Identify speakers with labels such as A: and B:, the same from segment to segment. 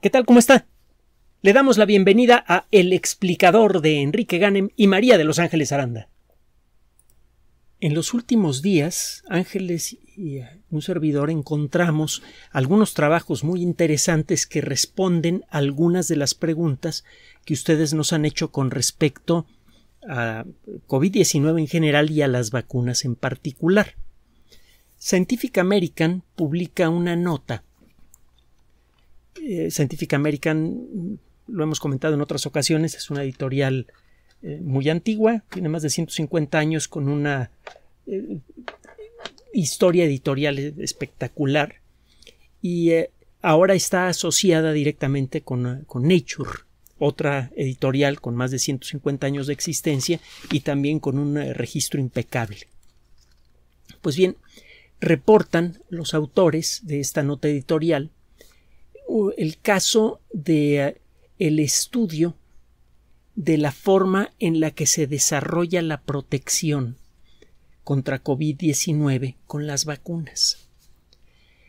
A: ¿Qué tal? ¿Cómo está? Le damos la bienvenida a El explicador de Enrique Ganem y María de Los Ángeles Aranda. En los últimos días, Ángeles y eh, un servidor encontramos algunos trabajos muy interesantes que responden a algunas de las preguntas que ustedes nos han hecho con respecto a COVID-19 en general y a las vacunas en particular. Scientific American publica una nota eh, Scientific American, mm, lo hemos comentado en otras ocasiones, es una editorial eh, muy antigua, tiene más de 150 años con una eh, historia editorial espectacular y ahora está asociada directamente con, con Nature, otra editorial con más de 150 años de existencia y también con un registro impecable. Pues bien, reportan los autores de esta nota editorial el caso de eh, el estudio de la forma en la que se desarrolla la protección contra COVID-19 con las vacunas.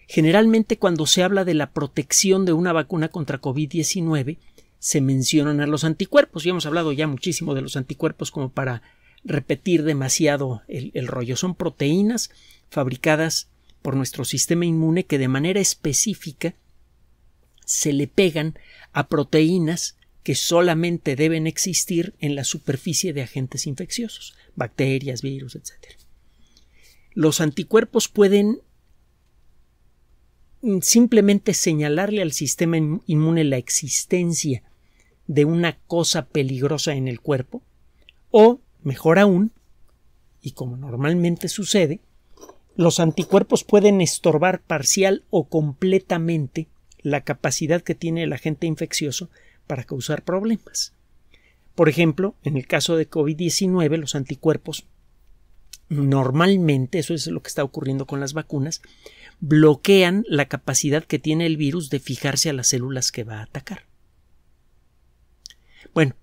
A: Generalmente cuando se habla de la protección de una vacuna contra COVID-19 se mencionan a los anticuerpos y hemos hablado ya muchísimo de los anticuerpos como para repetir demasiado el rollo. Son proteínas fabricadas por nuestro sistema inmune que de manera específica se le pegan a proteínas que solamente deben existir en la superficie de agentes infecciosos, bacterias, virus, etc. Los anticuerpos pueden simplemente señalarle al sistema inmune la existencia de una cosa peligrosa en el cuerpo, o, mejor aún, y como normalmente sucede, los anticuerpos pueden estorbar parcial o completamente la capacidad que tiene el agente infeccioso para causar problemas. Por ejemplo, en el caso de COVID-19, los anticuerpos normalmente, eso es lo que está ocurriendo con las vacunas, bloquean la capacidad que tiene el virus de fijarse a las células que va a atacar. Bueno,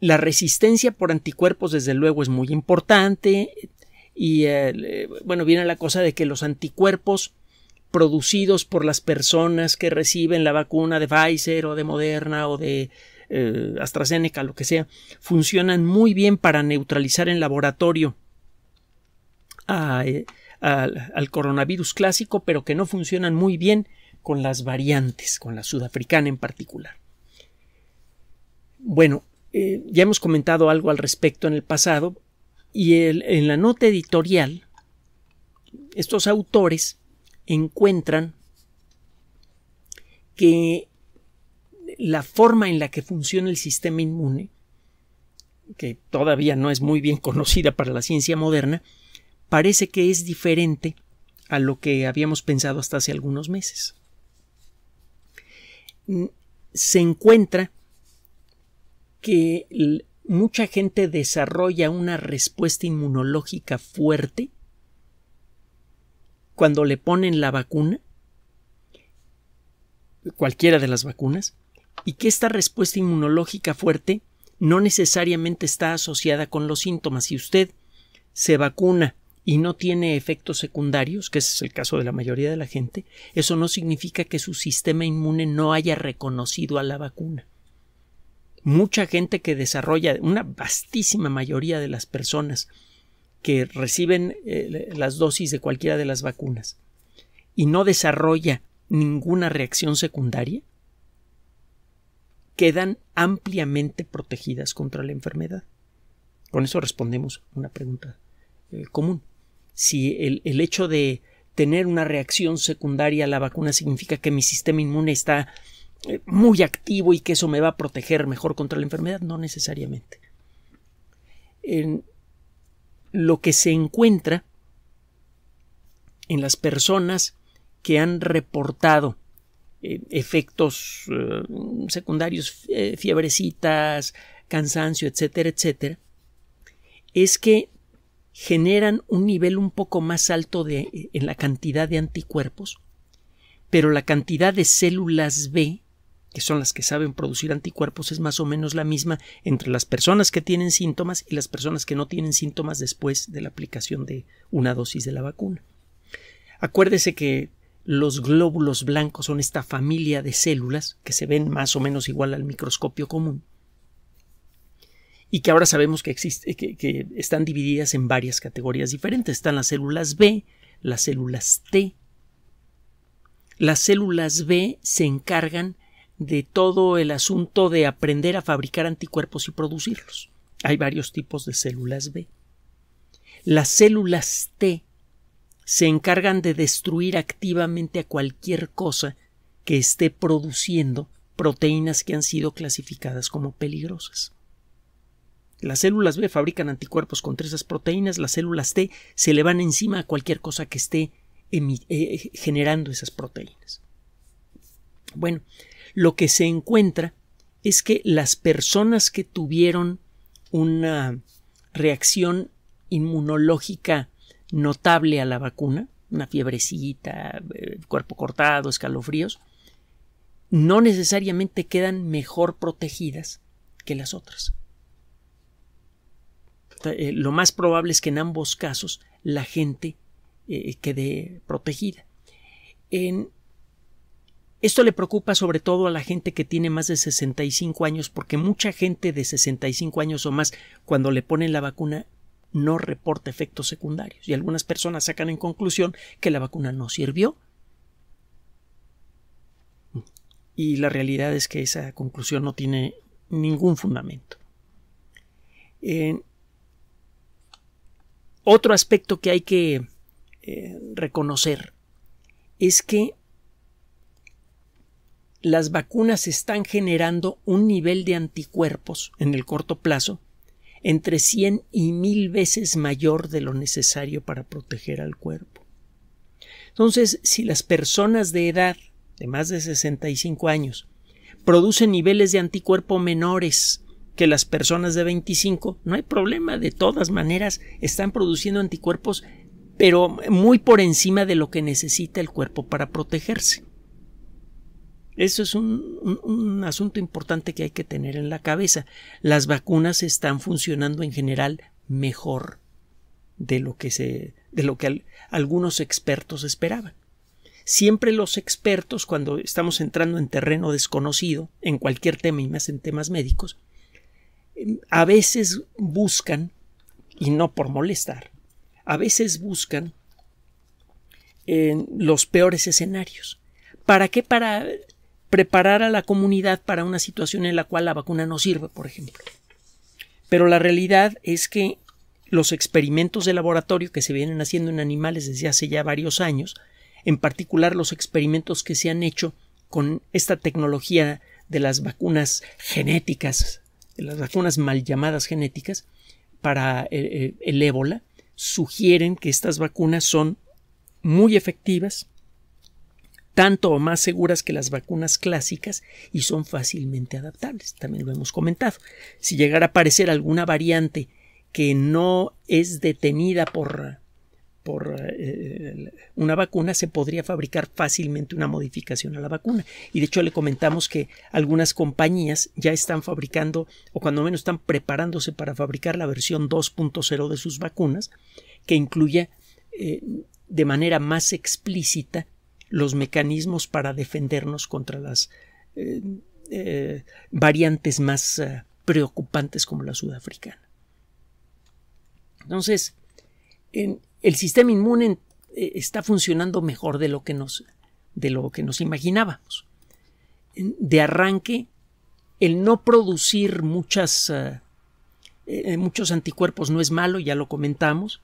A: la resistencia por anticuerpos desde luego es muy importante y eh, bueno, viene la cosa de que los anticuerpos producidos por las personas que reciben la vacuna de Pfizer o de Moderna o de eh, AstraZeneca, lo que sea, funcionan muy bien para neutralizar en laboratorio eh, al coronavirus clásico, pero que no funcionan muy bien con las variantes, con la sudafricana en particular. Bueno, eh, ya hemos comentado algo al respecto en el pasado y en la nota editorial, estos autores encuentran que la forma en la que funciona el sistema inmune, que todavía no es muy bien conocida para la ciencia moderna, parece que es diferente a lo que habíamos pensado hasta hace algunos meses. Mm, se encuentra que mucha gente desarrolla una respuesta inmunológica fuerte cuando le ponen la vacuna, cualquiera de las vacunas, y que esta respuesta inmunológica fuerte no necesariamente está asociada con los síntomas. Si usted se vacuna y no tiene efectos secundarios, que es el caso de la mayoría de la gente, eso no significa que su sistema inmune no haya reconocido a la vacuna. Mucha gente que desarrolla, una vastísima mayoría de las personas que reciben eh, las dosis de cualquiera de las vacunas y no desarrolla ninguna reacción secundaria, quedan ampliamente protegidas contra la enfermedad. Con eso respondemos una pregunta eh, común. Si el, hecho de tener una reacción secundaria a la vacuna significa que mi sistema inmune está eh, muy activo y que eso me va a proteger mejor contra la enfermedad, no necesariamente. En, lo que se encuentra en las personas que han reportado eh, efectos eh, secundarios, eh, fiebrecitas, cansancio, etcétera, etcétera, es que generan un nivel un poco más alto de, en la cantidad de anticuerpos, pero la cantidad de células B que son las que saben producir anticuerpos, es más o menos la misma entre las personas que tienen síntomas y las personas que no tienen síntomas después de la aplicación de una dosis de la vacuna. Acuérdese que los glóbulos blancos son esta familia de células que se ven más o menos igual al microscopio común y que ahora sabemos que, existe, que están divididas en varias categorías diferentes. Están las células B, las células T. Las células B se encargan de todo el asunto de aprender a fabricar anticuerpos y producirlos. Hay varios tipos de células B. Las células T se encargan de destruir activamente a cualquier cosa que esté produciendo proteínas que han sido clasificadas como peligrosas. Las células B fabrican anticuerpos contra esas proteínas, las células T se le van encima a cualquier cosa que esté eh, generando esas proteínas. Bueno, lo que se encuentra es que las personas que tuvieron una reacción inmunológica notable a la vacuna, una fiebrecita, eh, cuerpo cortado, escalofríos, no necesariamente quedan mejor protegidas que las otras. Eh, lo más probable es que en ambos casos la gente eh, quede protegida. En esto le preocupa sobre todo a la gente que tiene más de 65 años, porque mucha gente de 65 años o más, cuando le ponen la vacuna, no reporta efectos secundarios. Y algunas personas sacan en conclusión que la vacuna no sirvió. Y la realidad es que esa conclusión no tiene ningún fundamento. Eh, otro aspecto que hay que eh, reconocer es que las vacunas están generando un nivel de anticuerpos en el corto plazo entre 100 y 1000 veces mayor de lo necesario para proteger al cuerpo. Entonces, si las personas de edad de más de 65 años producen niveles de anticuerpo menores que las personas de 25, no hay problema, de todas maneras están produciendo anticuerpos, pero muy por encima de lo que necesita el cuerpo para protegerse. Eso es un, asunto importante que hay que tener en la cabeza. Las vacunas están funcionando en general mejor de lo que, se, de lo que algunos expertos esperaban. Siempre los expertos, cuando estamos entrando en terreno desconocido, en cualquier tema y más en temas médicos, a veces buscan, y no por molestar, a veces buscan eh, los peores escenarios. ¿Para qué? Para preparar a la comunidad para una situación en la cual la vacuna no sirve, por ejemplo. Pero la realidad es que los experimentos de laboratorio que se vienen haciendo en animales desde hace ya varios años, en particular los experimentos que se han hecho con esta tecnología de las vacunas genéticas, de las vacunas mal llamadas genéticas, para eh, eh, el, ébola, sugieren que estas vacunas son muy efectivas, tanto o más seguras que las vacunas clásicas y son fácilmente adaptables. También lo hemos comentado. Si llegara a aparecer alguna variante que no es detenida por, eh, eh, una vacuna, se podría fabricar fácilmente una modificación a la vacuna. Y de hecho le comentamos que algunas compañías ya están fabricando, o cuando menos están preparándose para fabricar la versión 2.0 de sus vacunas, que incluya eh, de manera más explícita los mecanismos para defendernos contra las eh, eh, variantes más eh, preocupantes como la sudafricana. Entonces, el sistema inmune está funcionando mejor de lo que nos, de lo que nos imaginábamos. De arranque, el no producir muchas, muchos anticuerpos no es malo, ya lo comentamos,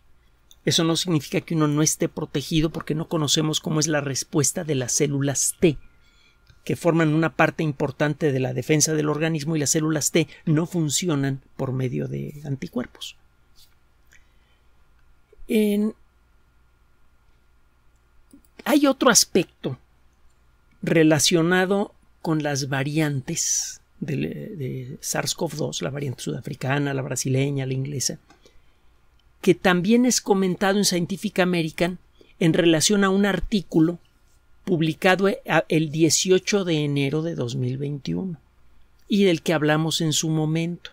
A: eso no significa que uno no esté protegido porque no conocemos cómo es la respuesta de las células T, que forman una parte importante de la defensa del organismo y las células T no funcionan por medio de anticuerpos. Hay otro aspecto relacionado con las variantes eh, de SARS-CoV-2, la variante sudafricana, la brasileña, la inglesa, que también es comentado en Scientific American en relación a un artículo publicado eh, el 18 de enero de 2021 y del que hablamos en su momento.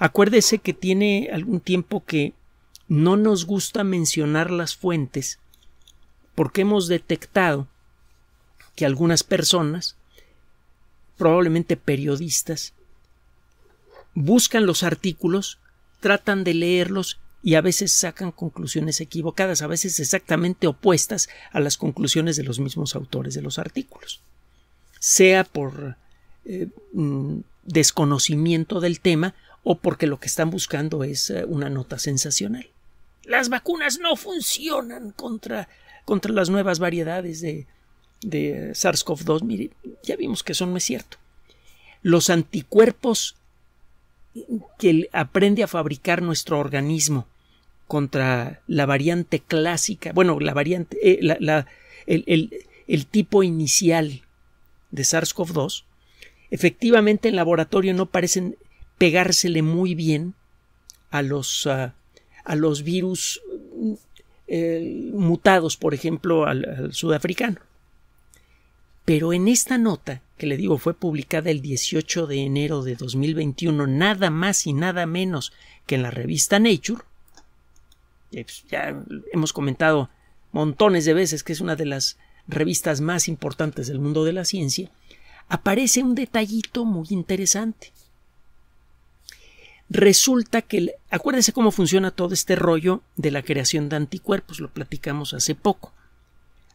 A: Acuérdese que tiene algún tiempo que no nos gusta mencionar las fuentes porque hemos detectado que algunas personas, probablemente periodistas, buscan los artículos, tratan de leerlos y a veces sacan conclusiones equivocadas, a veces exactamente opuestas a las conclusiones de los mismos autores de los artículos, sea por eh, mm, desconocimiento del tema o porque lo que están buscando es eh, una nota sensacional. Las vacunas no funcionan contra, contra las nuevas variedades de, SARS-CoV-2. ya vimos que eso no es cierto. Los anticuerpos que aprende a fabricar nuestro organismo contra la variante clásica, bueno, la variante, eh, la, el, tipo inicial de SARS-CoV-2, efectivamente en laboratorio no parecen pegársele muy bien a los, ah, a los virus eh, mutados, por ejemplo, al, sudafricano. Pero en esta nota, que le digo fue publicada el 18 de enero de 2021, nada más y nada menos que en la revista Nature, ya hemos comentado montones de veces que es una de las revistas más importantes del mundo de la ciencia, aparece un detallito muy interesante. Resulta que, acuérdense cómo funciona todo este rollo de la creación de anticuerpos, lo platicamos hace poco.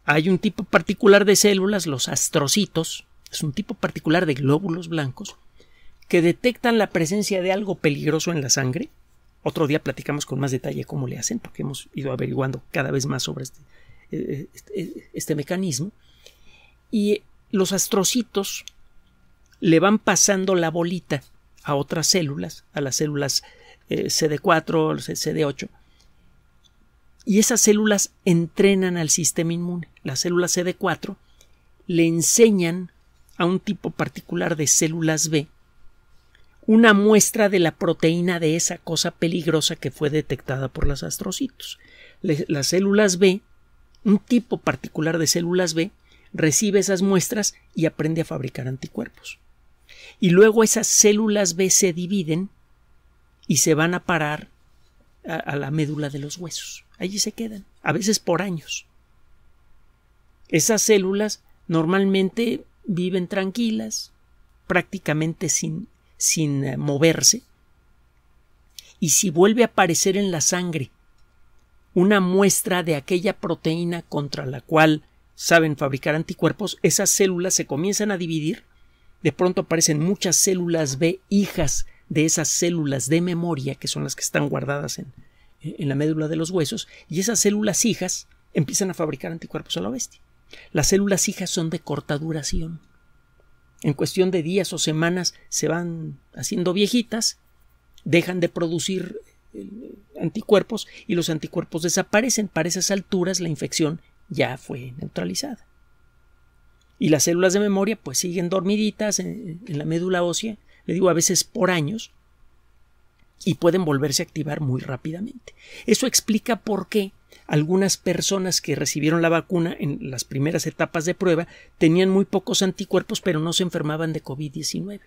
A: Hay un tipo particular de células, los astrocitos, es un tipo particular de glóbulos blancos, que detectan la presencia de algo peligroso en la sangre, otro día platicamos con más detalle cómo le hacen, porque hemos ido averiguando cada vez más sobre este, eh, eh, este, eh, este mecanismo. Y los astrocitos le van pasando la bolita a otras células, a las células CD4, CD8, y esas células entrenan al sistema inmune. Las células CD4 le enseñan a un tipo particular de células B una muestra de la proteína de esa cosa peligrosa que fue detectada por las astrocitos. las células B, un tipo particular de células B, recibe esas muestras y aprende a fabricar anticuerpos. Y luego esas células B se dividen y se van a parar a la médula de los huesos. Allí se quedan, a veces por años. Esas células normalmente viven tranquilas, prácticamente sin, sin eh, moverse, y si vuelve a aparecer en la sangre una muestra de aquella proteína contra la cual saben fabricar anticuerpos, esas células se comienzan a dividir, de pronto aparecen muchas células B hijas de esas células de memoria que son las que están guardadas en, eh, en la médula de los huesos, y esas células hijas empiezan a fabricar anticuerpos a la bestia. Las células hijas son de corta duración en cuestión de días o semanas se van haciendo viejitas, dejan de producir eh, anticuerpos y los anticuerpos desaparecen. Para esas alturas la infección ya fue neutralizada. Y las células de memoria pues siguen dormiditas en, en la médula ósea, le digo a veces por años, y pueden volverse a activar muy rápidamente. Eso explica por qué algunas personas que recibieron la vacuna en las primeras etapas de prueba tenían muy pocos anticuerpos pero no se enfermaban de COVID-19.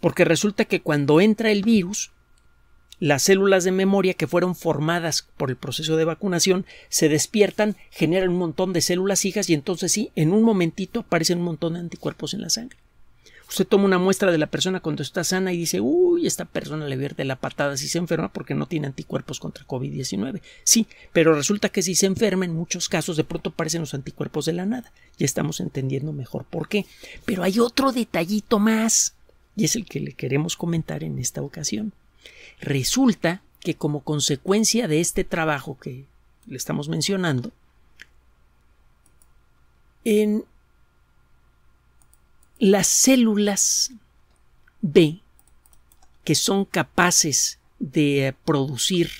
A: Porque resulta que cuando entra el virus, las células de memoria que fueron formadas por el proceso de vacunación se despiertan, generan un montón de células hijas y entonces sí, en un momentito aparecen un montón de anticuerpos en la sangre. Usted toma una muestra de la persona cuando está sana y dice, uy, esta persona le vierte la patada si se enferma porque no tiene anticuerpos contra COVID-19. Sí, pero resulta que si se enferma en muchos casos de pronto aparecen los anticuerpos de la nada. Ya estamos entendiendo mejor por qué. Pero hay otro detallito más y es el que le queremos comentar en esta ocasión. Resulta que como consecuencia de este trabajo que le estamos mencionando, en las células B que son capaces de eh, producir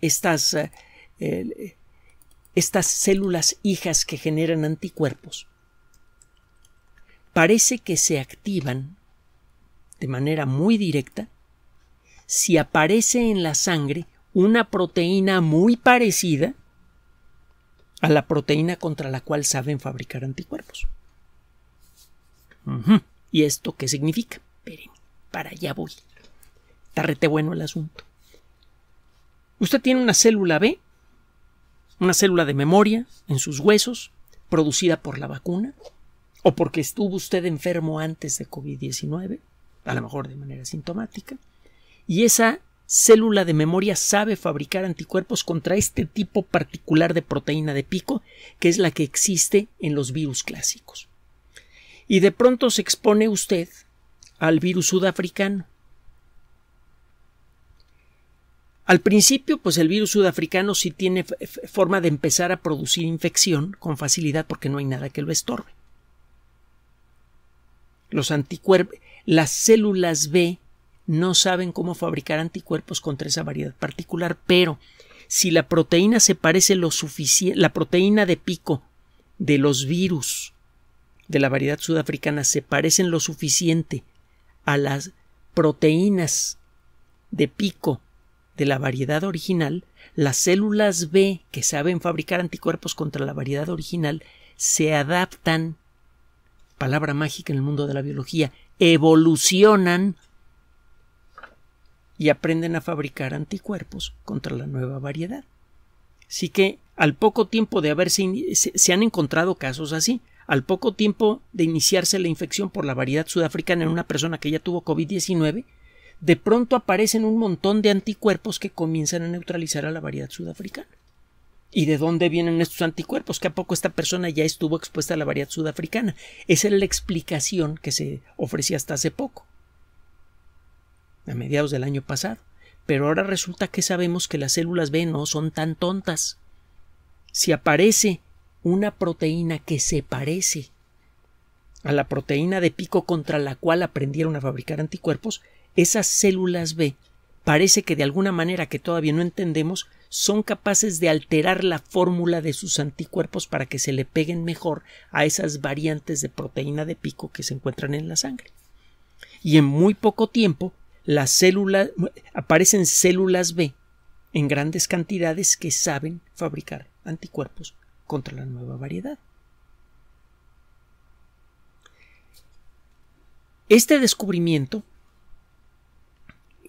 A: estas, eh, estas células hijas que generan anticuerpos, parece que se activan de manera muy directa si aparece en la sangre una proteína muy parecida a la proteína contra la cual saben fabricar anticuerpos. ¿Y esto qué significa? Esperen, para allá voy. Tarrete bueno el asunto. Usted tiene una célula B, una célula de memoria en sus huesos, producida por la vacuna, o porque estuvo usted enfermo antes de COVID-19, a lo mejor de manera sintomática, y esa célula de memoria sabe fabricar anticuerpos contra este tipo particular de proteína de pico, que es la que existe en los virus clásicos y de pronto se expone usted al virus sudafricano. Al principio, pues el virus sudafricano sí tiene forma de empezar a producir infección con facilidad porque no hay nada que lo estorbe. Los anticuerpos, las células B no saben cómo fabricar anticuerpos contra esa variedad particular, pero si la proteína se parece lo suficiente, la proteína de pico de los virus de la variedad sudafricana se parecen lo suficiente a las proteínas de pico de la variedad original, las células B que saben fabricar anticuerpos contra la variedad original se adaptan, palabra mágica en el mundo de la biología, evolucionan y aprenden a fabricar anticuerpos contra la nueva variedad. Así que al poco tiempo de haberse se han encontrado casos así. Al poco tiempo de iniciarse la infección por la variedad sudafricana en una persona que ya tuvo COVID-19, de pronto aparecen un montón de anticuerpos que comienzan a neutralizar a la variedad sudafricana. ¿Y de dónde vienen estos anticuerpos? ¿Que a poco esta persona ya estuvo expuesta a la variedad sudafricana? Esa es la explicación que se ofrecía hasta hace poco, a mediados del año pasado. Pero ahora resulta que sabemos que las células B no son tan tontas. Si aparece una proteína que se parece a la proteína de pico contra la cual aprendieron a fabricar anticuerpos, esas células B parece que de alguna manera que todavía no entendemos son capaces de alterar la fórmula de sus anticuerpos para que se le peguen mejor a esas variantes de proteína de pico que se encuentran en la sangre. Y en muy poco tiempo aparecen células B en grandes cantidades que saben fabricar anticuerpos contra la nueva variedad. Este descubrimiento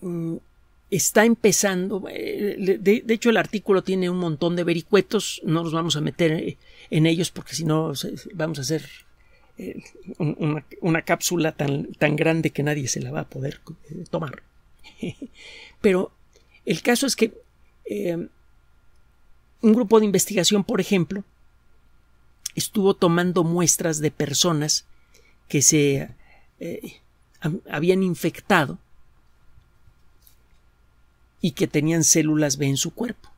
A: mm, está empezando, eh, de, hecho el artículo tiene un montón de vericuetos, no nos vamos a meter eh, en ellos porque si no vamos a hacer eh, una, cápsula tan, tan, grande que nadie se la va a poder tomar. Pero el caso es que un grupo de investigación, por ejemplo, estuvo tomando muestras de personas que se eh, habían infectado y que tenían células B en su cuerpo.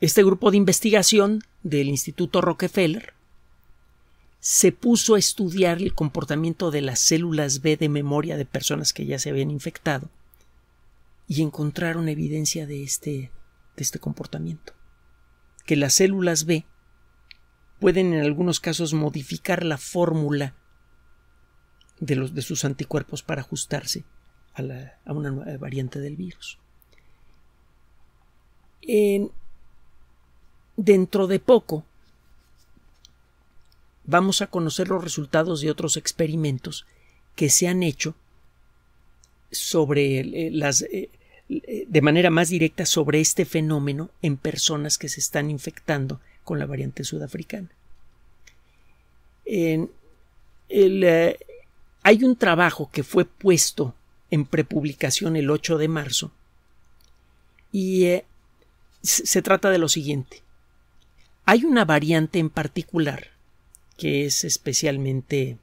A: Este grupo de investigación del Instituto Rockefeller se puso a estudiar el comportamiento de las células B de memoria de personas que ya se habían infectado y encontraron evidencia de este este comportamiento, que las células B pueden en algunos casos modificar la fórmula de, los, de sus anticuerpos para ajustarse a, una nueva variante del virus. En, dentro de poco vamos a conocer los resultados de otros experimentos que se han hecho sobre eh, las, eh, de manera más directa sobre este fenómeno en personas que se están infectando con la variante sudafricana. Eh, hay un trabajo que fue puesto en prepublicación el 8 de marzo y eh, se trata de lo siguiente. Hay una variante en particular que es especialmente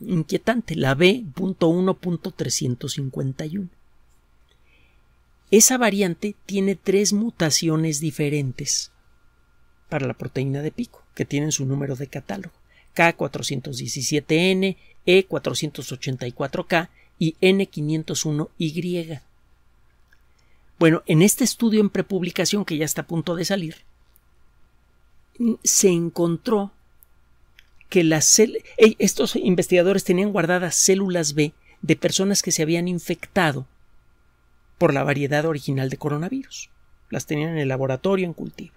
A: inquietante, la B.1.351. Esa variante tiene tres mutaciones diferentes para la proteína de pico, que tienen su número de catálogo. K417N, E484K y N501Y. Bueno, en este estudio en prepublicación que ya está a punto de salir, se encontró que las estos investigadores tenían guardadas células B de personas que se habían infectado por la variedad original de coronavirus. Las tenían en el laboratorio en cultivo.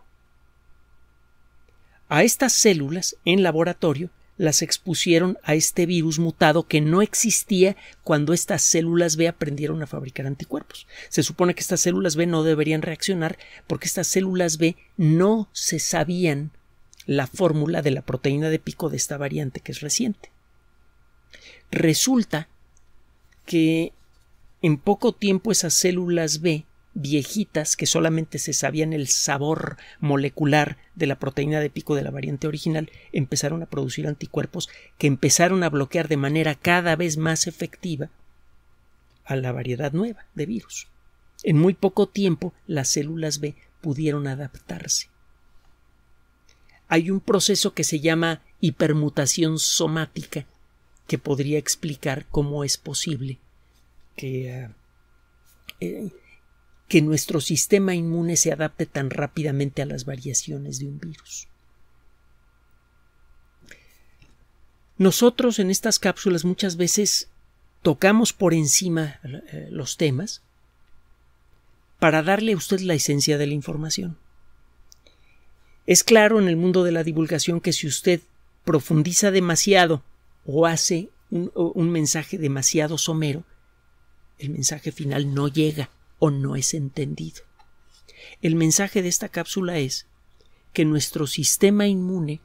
A: A estas células en laboratorio las expusieron a este virus mutado que no existía cuando estas células B aprendieron a fabricar anticuerpos. Se supone que estas células B no deberían reaccionar porque estas células B no se sabían la fórmula de la proteína de pico de esta variante que es reciente. Resulta que en poco tiempo esas células B viejitas que solamente se sabían el sabor molecular de la proteína de pico de la variante original, empezaron a producir anticuerpos que empezaron a bloquear de manera cada vez más efectiva a la variedad nueva de virus. En muy poco tiempo las células B pudieron adaptarse. Hay un proceso que se llama hipermutación somática que podría explicar cómo es posible eh, que, nuestro sistema inmune se adapte tan rápidamente a las variaciones de un virus. Nosotros en estas cápsulas muchas veces tocamos por encima eh, los temas para darle a usted la esencia de la información. Es claro en el mundo de la divulgación que si usted profundiza demasiado o hace un mensaje demasiado somero, el mensaje final no llega o no es entendido. El mensaje de esta cápsula es que nuestro sistema inmune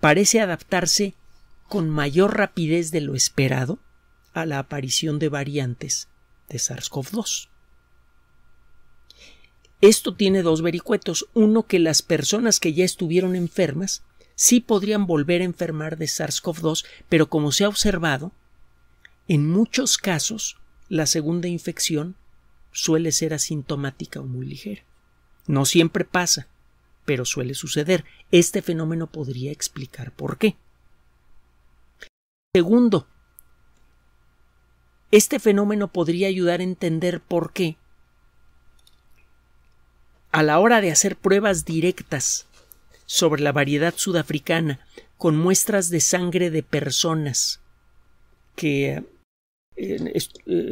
A: parece adaptarse con mayor rapidez de lo esperado a la aparición de variantes de SARS-CoV-2. Esto tiene dos vericuetos. Uno, que las personas que ya estuvieron enfermas sí podrían volver a enfermar de SARS-CoV-2, pero como se ha observado, en muchos casos la segunda infección suele ser asintomática o muy ligera. No siempre pasa, pero suele suceder. Este fenómeno podría explicar por qué. Segundo, este fenómeno podría ayudar a entender por qué a la hora de hacer pruebas directas sobre la variedad sudafricana con muestras de sangre de personas que eh,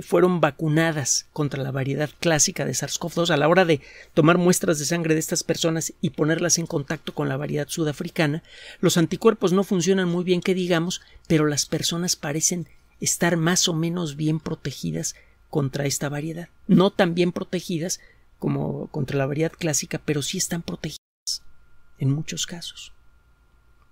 A: fueron vacunadas contra la variedad clásica de SARS-CoV-2 a la hora de tomar muestras de sangre de estas personas y ponerlas en contacto con la variedad sudafricana, los anticuerpos no funcionan muy bien que digamos, pero las personas parecen estar más o menos bien protegidas contra esta variedad. No tan bien protegidas como contra la variedad clásica, pero sí están protegidas en muchos casos.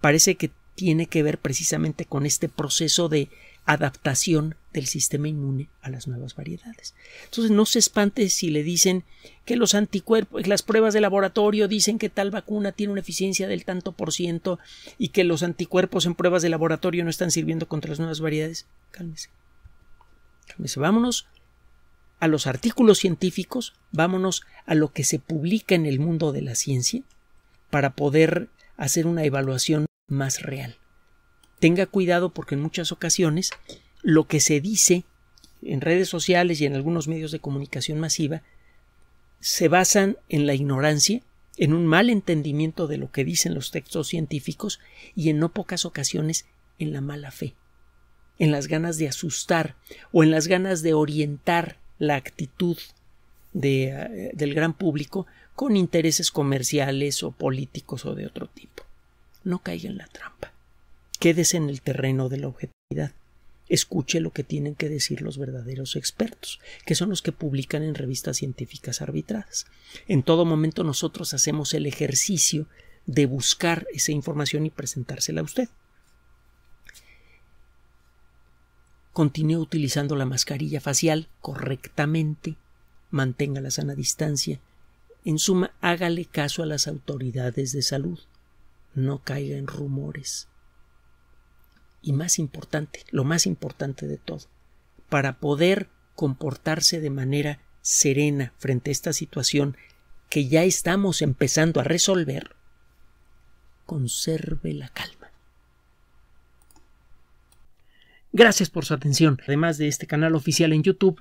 A: Parece que tiene que ver precisamente con este proceso de adaptación del sistema inmune a las nuevas variedades. Entonces no se espante si le dicen que los anticuerpos, las pruebas de laboratorio dicen que tal vacuna tiene una eficiencia del tanto por ciento y que los anticuerpos en pruebas de laboratorio no están sirviendo contra las nuevas variedades. Cálmese. Cálmese. Vámonos a los artículos científicos, vámonos a lo que se publica en el mundo de la ciencia para poder hacer una evaluación más real. Tenga cuidado porque en muchas ocasiones lo que se dice en redes sociales y en algunos medios de comunicación masiva se basan en la ignorancia, en un mal entendimiento de lo que dicen los textos científicos y en no pocas ocasiones en la mala fe, en las ganas de asustar o en las ganas de orientar la actitud eh, del gran público con intereses comerciales o políticos o de otro tipo no caiga en la trampa. Quédese en el terreno de la objetividad. Escuche lo que tienen que decir los verdaderos expertos, que son los que publican en revistas científicas arbitradas. En todo momento nosotros hacemos el ejercicio de buscar esa información y presentársela a usted. Continúe utilizando la mascarilla facial correctamente, mantenga la sana distancia, en suma, hágale caso a las autoridades de salud no caiga en rumores. Y más importante, lo más importante de todo, para poder comportarse de manera serena frente a esta situación que ya estamos empezando a resolver, conserve la calma. Gracias por su atención. Además de este canal oficial en YouTube,